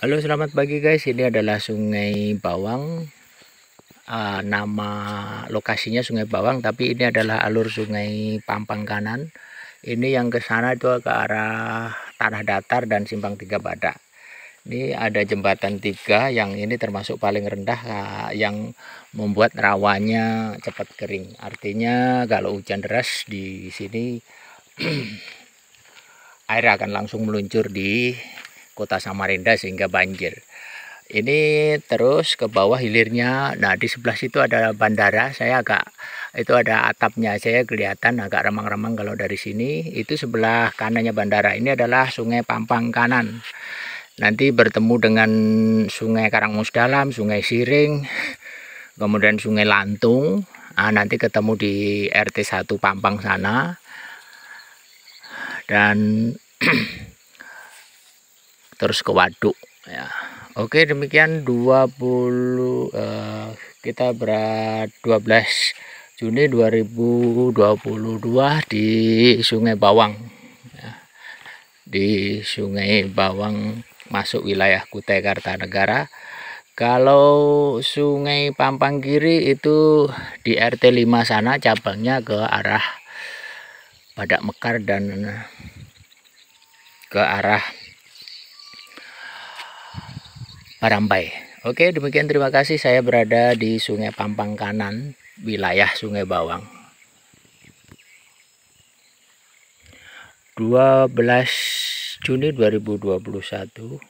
Halo selamat pagi guys ini adalah sungai Bawang uh, nama lokasinya sungai Bawang tapi ini adalah alur sungai Pampang kanan ini yang ke sana itu ke arah tanah datar dan simpang tiga badak ini ada jembatan tiga yang ini termasuk paling rendah uh, yang membuat rawanya cepat kering artinya kalau hujan deras di sini air akan langsung meluncur di kota Samarinda sehingga banjir ini terus ke bawah hilirnya nah di sebelah situ ada bandara saya agak itu ada atapnya saya kelihatan agak remang-remang kalau dari sini itu sebelah kanannya bandara ini adalah sungai Pampang kanan nanti bertemu dengan sungai dalam sungai Siring kemudian sungai Lantung nah, nanti ketemu di RT 1 Pampang sana dan terus ke waduk ya Oke demikian 20 eh, kita berat 12 Juni 2022 di Sungai Bawang ya. di Sungai Bawang masuk wilayah Kutai Kartanegara kalau Sungai Pampang Kiri itu di RT 5 sana cabangnya ke arah Badak Mekar dan eh, ke arah Parampai. Oke, demikian terima kasih. Saya berada di Sungai Pampang Kanan, wilayah Sungai Bawang. 12 Juni 2021